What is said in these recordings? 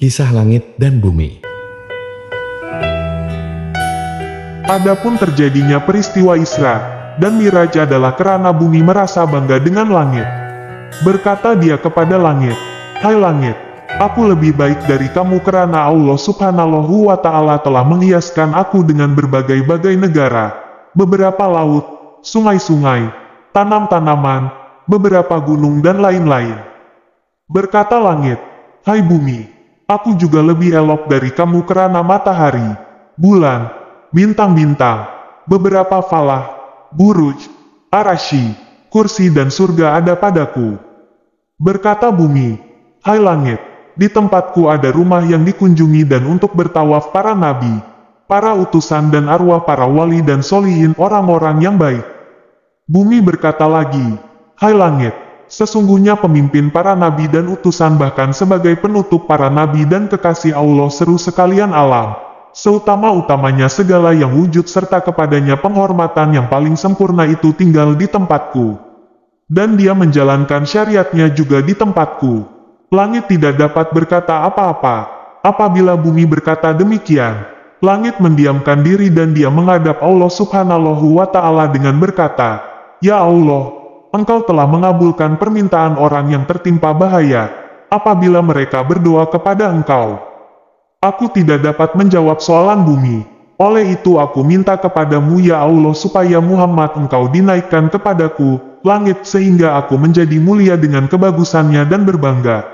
Kisah Langit dan Bumi Adapun terjadinya peristiwa Isra dan Miraj adalah kerana bumi merasa bangga dengan langit. Berkata dia kepada langit, Hai langit, aku lebih baik dari kamu kerana Allah subhanahu wa ta'ala telah menghiaskan aku dengan berbagai-bagai negara, beberapa laut, sungai-sungai, tanam-tanaman, beberapa gunung dan lain-lain. Berkata langit, Hai bumi, Aku juga lebih elok dari kamu kerana matahari, bulan, bintang-bintang, beberapa falah, buruj, arashi, kursi dan surga ada padaku. Berkata bumi, Hai langit, di tempatku ada rumah yang dikunjungi dan untuk bertawaf para nabi, para utusan dan arwah para wali dan solihin orang-orang yang baik. Bumi berkata lagi, Hai langit, Sesungguhnya pemimpin para nabi dan utusan bahkan sebagai penutup para nabi dan kekasih Allah seru sekalian alam. Seutama-utamanya segala yang wujud serta kepadanya penghormatan yang paling sempurna itu tinggal di tempatku. Dan dia menjalankan syariatnya juga di tempatku. Langit tidak dapat berkata apa-apa. Apabila bumi berkata demikian, langit mendiamkan diri dan dia menghadap Allah subhanahu wa ta'ala dengan berkata, Ya Allah, engkau telah mengabulkan permintaan orang yang tertimpa bahaya, apabila mereka berdoa kepada engkau. Aku tidak dapat menjawab soalan bumi, oleh itu aku minta kepadamu ya Allah supaya Muhammad engkau dinaikkan kepadaku, langit sehingga aku menjadi mulia dengan kebagusannya dan berbangga.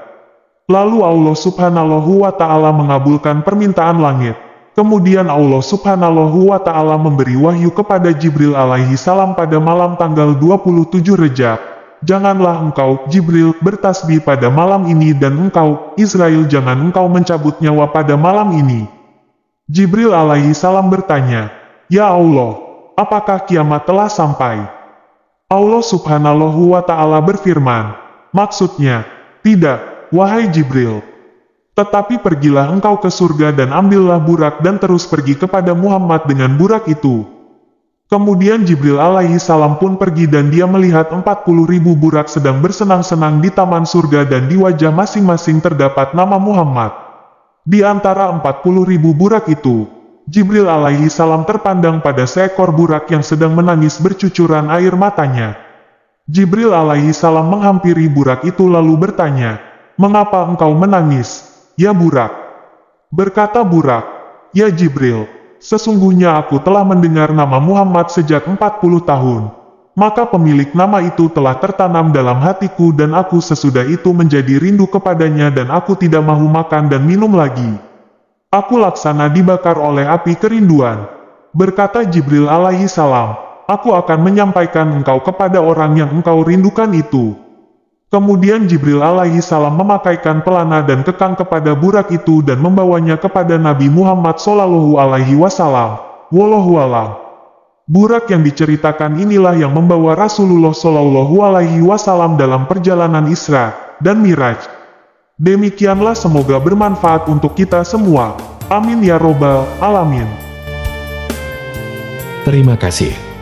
Lalu Allah subhanahu wa ta'ala mengabulkan permintaan langit. Kemudian Allah subhanahu wa ta'ala memberi wahyu kepada Jibril alaihi salam pada malam tanggal 27 Rejab. Janganlah engkau, Jibril, bertasbih pada malam ini dan engkau, Israel jangan engkau mencabut nyawa pada malam ini. Jibril alaihi salam bertanya, Ya Allah, apakah kiamat telah sampai? Allah subhanahu wa ta'ala berfirman, maksudnya, tidak, wahai Jibril, tetapi pergilah engkau ke surga dan ambillah burak dan terus pergi kepada Muhammad dengan burak itu. Kemudian Jibril alaihi salam pun pergi dan dia melihat 40 ribu burak sedang bersenang-senang di taman surga dan di wajah masing-masing terdapat nama Muhammad. Di antara 40 ribu burak itu, Jibril alaihi salam terpandang pada seekor burak yang sedang menangis bercucuran air matanya. Jibril alaihi salam menghampiri burak itu lalu bertanya, Mengapa engkau menangis? Ya Burak. Berkata Burak, Ya Jibril, sesungguhnya aku telah mendengar nama Muhammad sejak 40 tahun. Maka pemilik nama itu telah tertanam dalam hatiku dan aku sesudah itu menjadi rindu kepadanya dan aku tidak mau makan dan minum lagi. Aku laksana dibakar oleh api kerinduan. Berkata Jibril alaihi salam, aku akan menyampaikan engkau kepada orang yang engkau rindukan itu. Kemudian Jibril alaihi salam memakaikan pelana dan kekang kepada burak itu dan membawanya kepada Nabi Muhammad sallallahu alaihi wasallam. Wallahu alam. Burak yang diceritakan inilah yang membawa Rasulullah sallallahu alaihi wasallam dalam perjalanan Isra dan Miraj. Demikianlah semoga bermanfaat untuk kita semua. Amin ya robbal alamin. Terima kasih.